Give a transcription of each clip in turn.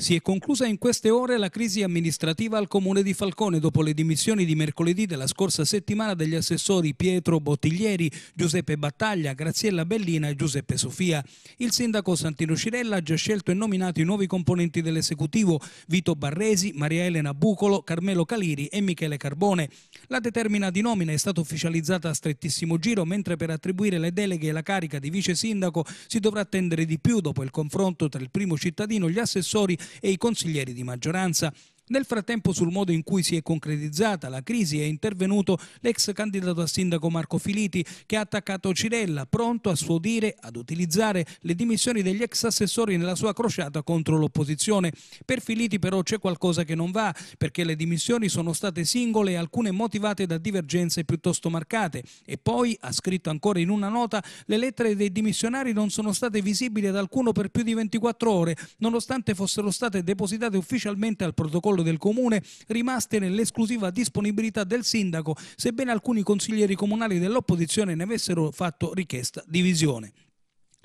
Si è conclusa in queste ore la crisi amministrativa al comune di Falcone dopo le dimissioni di mercoledì della scorsa settimana degli assessori Pietro Bottiglieri, Giuseppe Battaglia, Graziella Bellina e Giuseppe Sofia. Il sindaco Santino Cirella ha già scelto e nominato i nuovi componenti dell'esecutivo Vito Barresi, Maria Elena Bucolo, Carmelo Caliri e Michele Carbone. La determina di nomina è stata ufficializzata a strettissimo giro, mentre per attribuire le deleghe e la carica di vice sindaco si dovrà attendere di più dopo il confronto tra il primo cittadino, gli assessori e i consiglieri di maggioranza nel frattempo sul modo in cui si è concretizzata la crisi è intervenuto l'ex candidato a sindaco Marco Filiti che ha attaccato Cirella, pronto a suo dire ad utilizzare le dimissioni degli ex assessori nella sua crociata contro l'opposizione. Per Filiti però c'è qualcosa che non va perché le dimissioni sono state singole e alcune motivate da divergenze piuttosto marcate e poi, ha scritto ancora in una nota, le lettere dei dimissionari non sono state visibili ad alcuno per più di 24 ore nonostante fossero state depositate ufficialmente al protocollo controllo del comune rimaste nell'esclusiva disponibilità del sindaco, sebbene alcuni consiglieri comunali dell'opposizione ne avessero fatto richiesta di visione.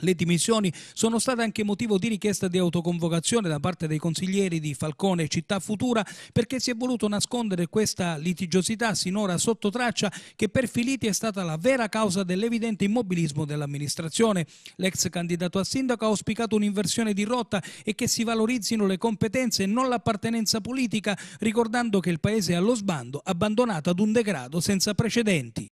Le dimissioni sono state anche motivo di richiesta di autoconvocazione da parte dei consiglieri di Falcone e Città Futura perché si è voluto nascondere questa litigiosità sinora sotto traccia che per Filiti è stata la vera causa dell'evidente immobilismo dell'amministrazione. L'ex candidato a sindaco ha auspicato un'inversione di rotta e che si valorizzino le competenze e non l'appartenenza politica, ricordando che il paese è allo sbando, abbandonato ad un degrado senza precedenti.